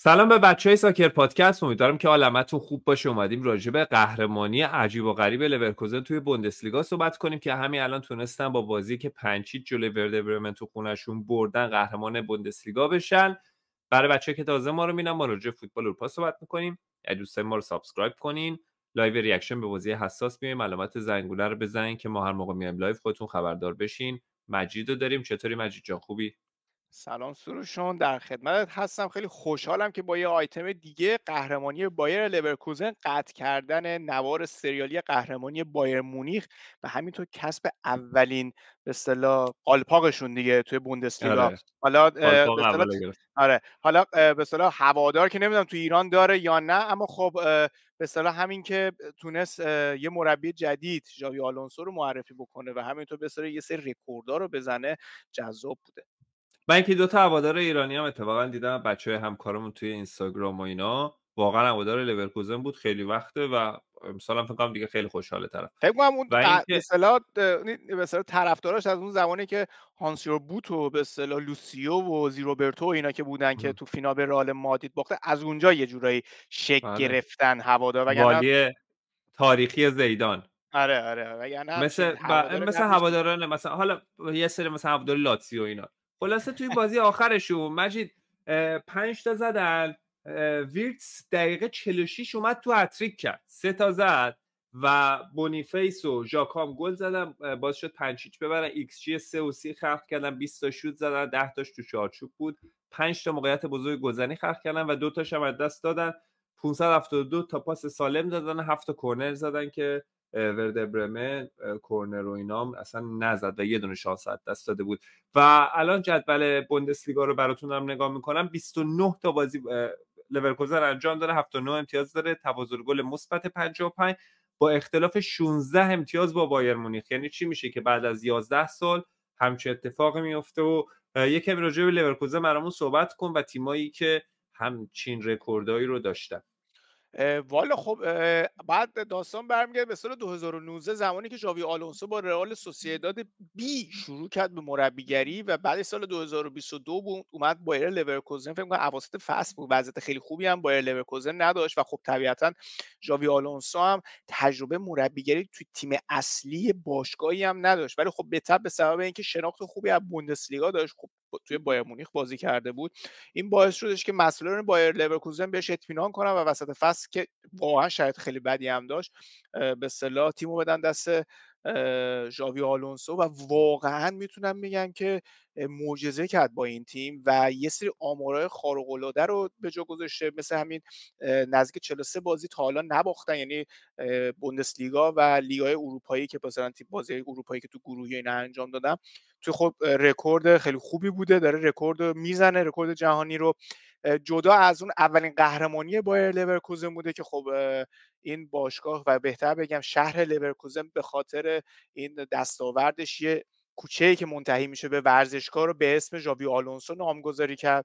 سلام به بچه های ساکر پادکست امیدوارم که عالمتون خوب باشه اومدیم راجع به قهرمانی عجیب و غریب لورکوزن توی بوندسلیگا صحبت کنیم که همین الان تونستن با بازی که پنچیت جلوی ورده برمن تو خونشون بردن قهرمان بوندسلیگا بشن برای بچه که تازه ما رو میبینن ما راجع فوتبال اروپا صحبت میکنیم اگه دوست ما رو سابسکرایب کنین لایو ریاکشن به بازی حساس میایم علامت زنگوله رو بزنین که ما هر موقع میایم لایو خودتون خبردار بشین مجید رو داریم چطوری مجید جان خوبی سلام سروشون در خدمتت هستم خیلی خوشحالم که با یه آیتم دیگه قهرمانی بایر لورکوزن قطع کردن نوار سریالی قهرمانی بایر مونیخ و همینطور کسب اولین به اصطلاح قالپاقشون دیگه توی بوندسلیگا حالا به آره حالا آره. به اصطلاح هوادار که نمیدونم تو ایران داره یا نه اما خب به اصطلاح همین که تونست یه مربی جدید جاوی آلونسو رو معرفی بکنه و همینطور به اصطلاح یه سری رکوردها رو بزنه جذاب بوده من اینکه دو هوادار ایرانی هم اتفاقا دیدم بچه همکارمون توی اینستاگرام و اینا واقعا هوادار لورکوزن بود خیلی وقته و امسال فکر کنم دیگه خیلی خوشحاله طرف فکر کنم اون به طرفداراش از اون زمانی که هانسیو بوتو به اصطلاح لوسیو و زیروبرتو و اینا که بودن که تو فینال به رال مادید باخته از اونجا یه جورایی شک بله. گرفتن هوادار مالی تاریخی زیدان آره آره, آره، مثل هواداران مثلا حالا یه سری مثلا لاتسیو اینا خلاصه توی بازی آخرشون مجید پنج تا زدن ویرتس دقیقه 46 اومد تو هتریک کرد سه تا زد و بونیفیس و ژاکام گل زدن باز شد 5 ببرن ایکس جی 3 و 3 خلق کردن 20 تا شوت زدن 10 تاش تو چارچوب بود 5 تا موقعیت بزرگ گلزنی خلق کردن و دو تاش هم از دست دادن 572 تا پاس سالم دادن 7 تا کرنر زدن که ورد برمه کورنر و اینام اصلا نزد و یه دونه شانس دست داده بود و الان جدول بوندسلیگا رو براتون هم نگاه میکنم 29 تا بازی لورکوزن انجام داره 79 امتیاز داره تفاضل گل مثبت 55 با اختلاف 16 امتیاز با بایر مونیخ یعنی چی میشه که بعد از 11 سال همچه اتفاق میفته و یه کمی راجع به لورکوزن برامون صحبت کن و تیمایی که همچین رکوردایی رو داشتن والا خب بعد داستان برمیگرده به سال 2019 زمانی که ژاوی آلونسو با رئال سوسییداد بی شروع کرد به مربیگری و بعد سال 2022 بود اومد بایر لورکوزن فکر کنم اواسط فصل بود وضعیت خیلی خوبی هم بایر لورکوزن نداشت و خب طبیعتا ژاوی آلونسو هم تجربه مربیگری توی تیم اصلی باشگاهی هم نداشت ولی خب بتب به سبب اینکه شناخت خوبی از بوندسلیگا داشت خب توی بایر مونیخ بازی کرده بود این باعث شدش که مسئولان بایر لورکوزن بهش اطمینان کنن و وسط فصل که واقعا شاید خیلی بدی هم داشت به صلاح تیمو بدن دست ژاوی آلونسو و واقعا میتونم بگم که معجزه کرد با این تیم و یه سری آمارای خارق العاده رو به جا گذاشته مثل همین نزدیک 43 بازی تا حالا نباختن یعنی بوندسلیگا و لیگای اروپایی که مثلا تیم بازی اروپایی که تو گروهی اینا انجام دادن تو خب رکورد خیلی خوبی بوده داره رکورد میزنه رکورد جهانی رو جدا از اون اولین قهرمانی بایر لورکوزن بوده که خب این باشگاه و بهتر بگم شهر لورکوزن به خاطر این دستاوردش یه کوچه ای که منتهی میشه به ورزشگاه رو به اسم ژابی آلونسو نامگذاری کرد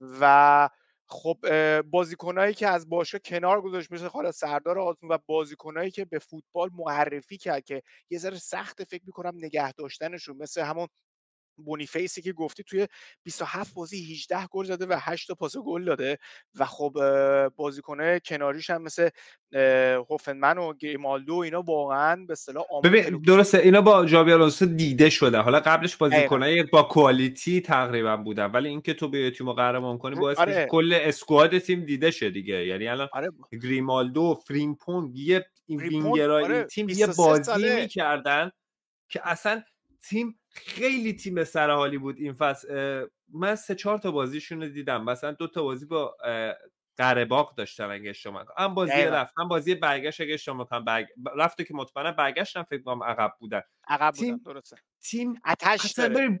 و خب بازیکنایی که از باشگاه کنار گذاشت مثل حالا سردار آزمون و بازیکنایی که به فوتبال معرفی کرد که یه ذره سخت فکر میکنم نگه داشتنشون مثل همون بونیفیسی که گفتی توی 27 بازی 18 گل زده و 8 تا پاس گل داده و خب بازیکنه کناریش هم مثل هوفنمن و گریمالدو اینا واقعا به اصطلاح ببین درسته اینا با جابی دیده شده حالا قبلش بازیکنای با کوالیتی تقریبا بودن ولی اینکه تو به تیم قهرمان کنی باعث آره. کل اسکواد تیم دیده شه دیگه یعنی الان آره. گریمالدو فریمپون یه این وینگرای آره، تیم یه بازی میکردن که اصلا تیم خیلی تیم سر بود این فصل من سه چهار تا بازیشون رو دیدم مثلا دو تا بازی با قرباق داشتن اگه شما هم بازی رفت هم بازی برگشت اگه شما برگ... رفته که مطمئنا برگشتن فکر کنم عقب بودن عقب تیم... بودن درسته تیم آتش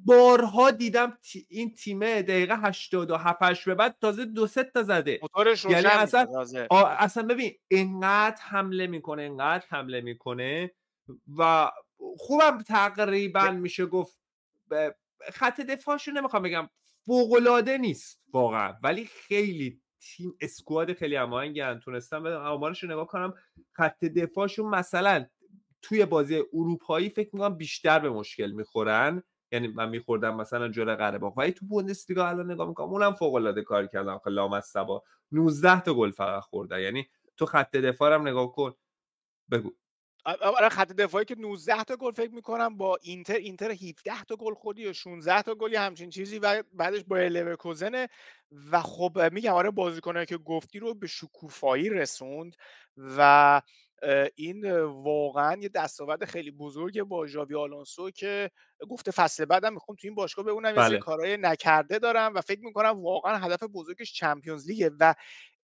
بارها دیدم تی... این تیم دقیقه 87 به بعد تازه دو سه تا زده یعنی اصلا آ... اصلا ببین اینقدر حمله میکنه اینقدر حمله میکنه و خوبم تقریبا میشه گفت خط دفاعشو نمیخوام بگم فوقلاده نیست واقعا ولی خیلی تیم اسکواد خیلی هماهنگن تونستم به رو نگاه کنم خط دفاعشون مثلا توی بازی اروپایی فکر میکنم بیشتر به مشکل میخورن یعنی من میخوردم مثلا جل قره ولی تو بوندسلیگا الان نگاه میکنم اونم فوق العاده کار کردن سبا 19 تا گل فقط خورده، یعنی تو خط دفاع هم نگاه کن بگو آره، خط دفاعی که 19 تا گل فکر میکنم با اینتر اینتر 17 تا گل خودی یا 16 تا گل همچین چیزی و بعدش با لورکوزن و خب میگم آره بازیکنه که گفتی رو به شکوفایی رسوند و این واقعا یه دستاورد خیلی بزرگه با ژاوی آلونسو که گفته فصل بعدم میخوام تو این باشگاه ببینم بله. یه کارهای نکرده دارم و فکر میکنم واقعا هدف بزرگش چمپیونز لیگه و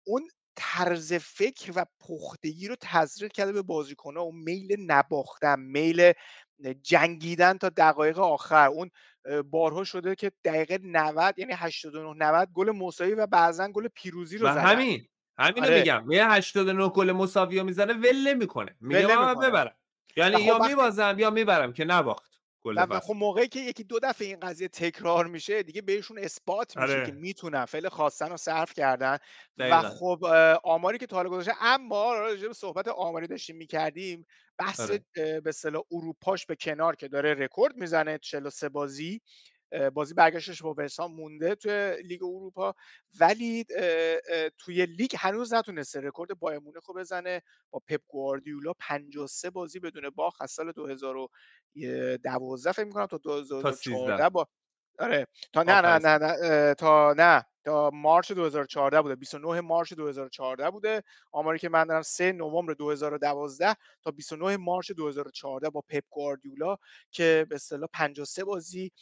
اون طرز فکر و پختگی رو تزریق کرده به بازیکنها اون میل نباختن میل جنگیدن تا دقایق آخر اون بارها شده که دقیقه 90 یعنی 89 90 گل مساوی و بعضا گل پیروزی رو زدن همین همین آره. میگم یه 89 گل مساوی رو میزنه ول میکنه میگه من ببرم یعنی خب یا میبازم یا میبرم که نباخت و خب موقعی که یکی دو دفعه این قضیه تکرار میشه دیگه بهشون اثبات میشه آره. که میتونن فعل خواستن رو صرف کردن و خب آماری که تا حالا گذاشته اما آره، راجع به صحبت آماری داشتیم میکردیم بحث آره. به اصطلاح اروپاش به کنار که داره رکورد میزنه 43 بازی بازی برگشتش با وسام مونده توی لیگ اروپا ولی توی لیگ هنوز نتونسته رکورد بایمونه مونیخ رو بزنه با پپ گواردیولا 53 بازی بدون باخت از سال 2012 فکر می‌کنم تا 2014 با آره تا نه, نه, نه تا نه تا مارچ 2014 بوده 29 مارچ 2014 بوده آماری که من دارم 3 نوامبر 2012 تا 29 مارچ 2014 با پپ گواردیولا که به اصطلاح 53 بازی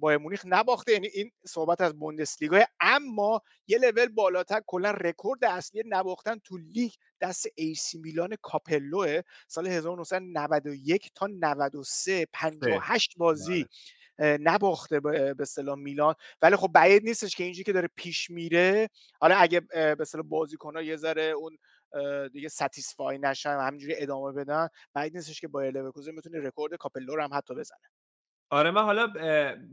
با مونیخ نباخته یعنی این صحبت از بوندس بوندسلیگا اما یه لول بالاتر کلا رکورد اصلی نباختن تو لیگ دست ایسی میلان کاپلوه سال 1991 تا 93 58 بازی بله. نباخته به اصطلاح میلان ولی خب بعید نیستش که اینجوری که داره پیش میره حالا اگه به بازی بازیکن‌ها یه ذره اون دیگه ساتیسفای نشن و همینجوری ادامه بدن بعید نیستش که بایر لورکوزن بتونه رکورد کاپلو رو هم حتی بزنه آره من حالا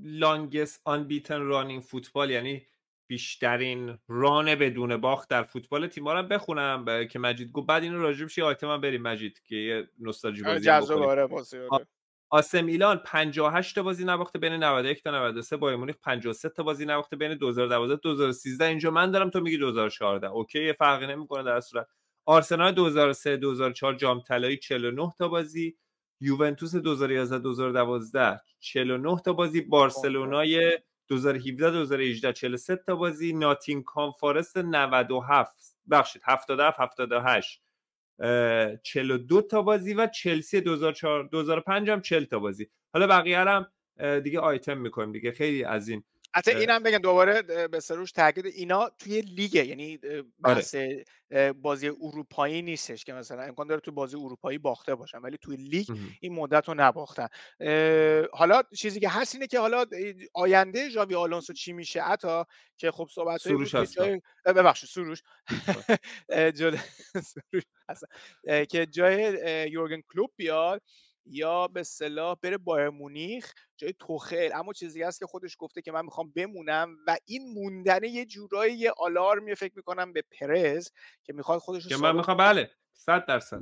لانگس آن بیتن رانینگ فوتبال یعنی بیشترین ران بدون باخت در فوتبال تیم‌ها رو بخونم که مجید گفت بعد اینو راجب شی آیتم بریم مجید که یه نوستالژی آره، بازی آره آسه میلان 58 تا بازی نباخته بین 91 تا 93 بایر مونیخ 53 تا بازی نباخته بین 2012 2013 اینجا من دارم تو میگی 2014 اوکی فرقی نمیکنه در صورت آرسنال 2003 2004 جام طلایی 49 تا بازی یوونتوس 2011 2012 49 تا بازی بارسلونای 2017 2018 43 تا بازی ناتینگهام فارست 97 بخشید 77 78 42 تا بازی و چلسی 2004 2005 هم 40 تا بازی حالا بقیه هم دیگه آیتم میکنیم دیگه خیلی از این حتی آره. اینم بگم دوباره به سروش تاکید اینا توی لیگ یعنی آره. بحث بازی اروپایی نیستش که مثلا امکان داره تو بازی اروپایی باخته باشن ولی توی لیگ این مدت رو نباختن حالا چیزی که هست اینه که حالا آینده ژاوی آلونسو چی میشه عطا که خب صحبت سروش جای... ببخشید سروش که جای یورگن کلوب بیاد یا به صلاح بره بایر مونیخ جای توخل اما چیزی هست که خودش گفته که من میخوام بمونم و این موندن یه جورایی یه آلارمیه فکر میکنم به پرز که میخواد خودش که من میخوام بله 100 درصد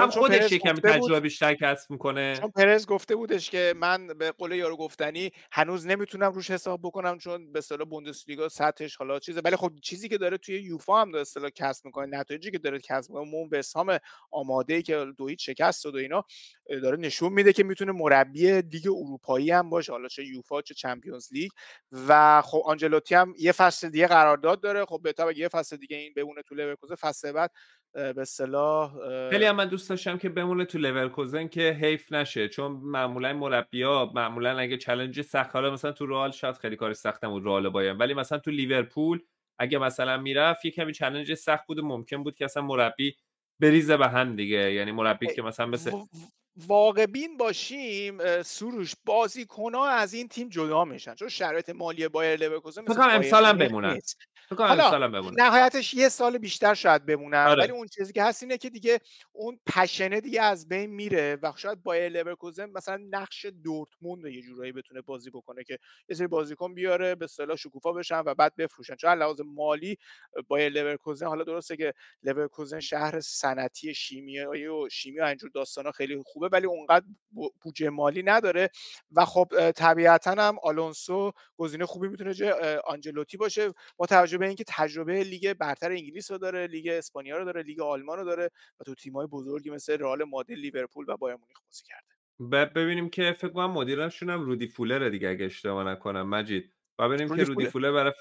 هم خودش یکم تجربه بیشتر کسب میکنه چون پرز گفته بودش که من به قول یارو گفتنی هنوز نمیتونم روش حساب بکنم چون به اصطلاح بوندسلیگا سطحش حالا چیزه ولی خب چیزی که داره توی یوفا هم داره اصطلاح کسب میکنه نتایجی که داره کسب میکنه به آماده ای که دو شکست و دو اینا داره نشون میده که میتونه مربی لیگ اروپایی هم باشه حالا چه یوفا چه چمپیونز لیگ و خب آنجلوتی هم یه فصل دیگه قرارداد داره خب بهتره یه فصل دیگه این بمونه تو لورکوزن فصل بعد به صلاح خیلی من دوست داشتم که بمونه تو لورکوزن که حیف نشه چون معمولا مربیا معمولا اگه چلنج سخت حالا مثلا تو رئال شاید خیلی کار سختم بود رئال بایم ولی مثلا تو لیورپول اگه مثلا میرفت یه کمی چلنج سخت بود ممکن بود که اصلا مربی بریزه به هم دیگه یعنی مربی که مثلا مثل واقع بین باشیم سروش بازیکن ها از این تیم جدا میشن چون شرایط مالی بایر لورکوزن مثلا امسال هم بمونن حالا نهایتش یه سال بیشتر شاید بمونن آره. ولی اون چیزی که هست اینه که دیگه اون پشنه دیگه از بین میره و شاید بایر لورکوزن مثلا نقش دورتموند یه جورایی بتونه بازی بکنه که یه سری بازیکن بیاره به اصطلاح شکوفا بشن و بعد بفروشن چون لحاظ مالی بایر لورکوزن حالا درسته که لورکوزن شهر صنعتی شیمیایی و شیمی و اینجور داستانا خیلی خوبه ولی اونقدر بودجه مالی نداره و خب طبیعتا هم آلونسو گزینه خوبی میتونه جای آنجلوتی باشه با توجه به اینکه تجربه لیگ برتر انگلیس رو داره لیگ اسپانیا رو داره لیگ آلمان رو داره و تو تیم‌های بزرگی مثل رئال مادرید لیورپول و بایر مونیخ بازی کرده ببینیم که فکر کنم مدیرشون هم رودی فولر دیگه اگه اشتباه نکنم مجید و ببینیم که رودی فولر برای,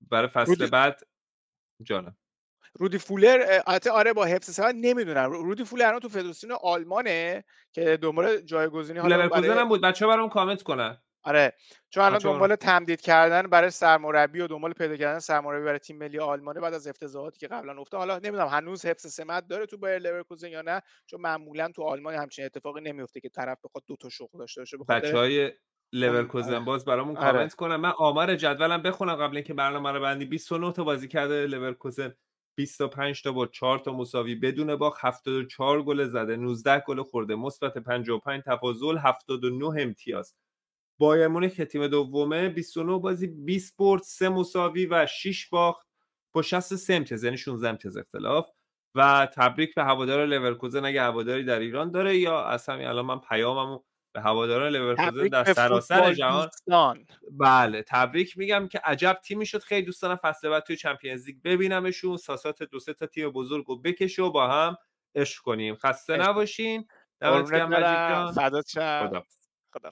برای فصل بعد جانم رودی فولر البته آره با حفظ سمت نمیدونم رودی فولر الان تو فدراسیون آلمانه که دنبال جایگزینی حالا لورکوزن هم بود بچه‌ها برام کامنت کنن آره چون الان دنبال تمدید کردن برای سرمربی و دنبال پیدا کردن سرمربی برای تیم ملی آلمانه بعد از افتضاحاتی که قبلا افتاد حالا نمیدونم هنوز حفظ سمت داره تو بایر لورکوزن یا نه چون معمولا تو آلمان همچین اتفاقی نمیفته که طرف بخواد دو تا شغل داشته باشه بچهای لورکوزن باز برامون آره. کامنت کنم من آمار جدولم بخونم قبل اینکه برنامه رو بندی 29 تا بازی کرده لورکوزن 25 تا با 4 تا مساوی بدون باخت 74 گل زده 19 گل خورده مثبت 55 تفاضل 79 امتیاز بایر مونیخ که تیم دومه 29 بازی 20 برد 3 مساوی و 6 باخت با 63 امتیاز یعنی 16 امتیاز اختلاف و تبریک به هوادار لورکوزن اگه هواداری در ایران داره یا از همین الان من پیاممو به هواداران در سراسر جهان بله تبریک میگم که عجب تیمی شد خیلی دوستان فصل بعد توی چمپیونز لیگ ببینمشون ساسات دو سه تا تیم بزرگ رو بکشه و با هم عشق کنیم خسته نباشین دمتون خدا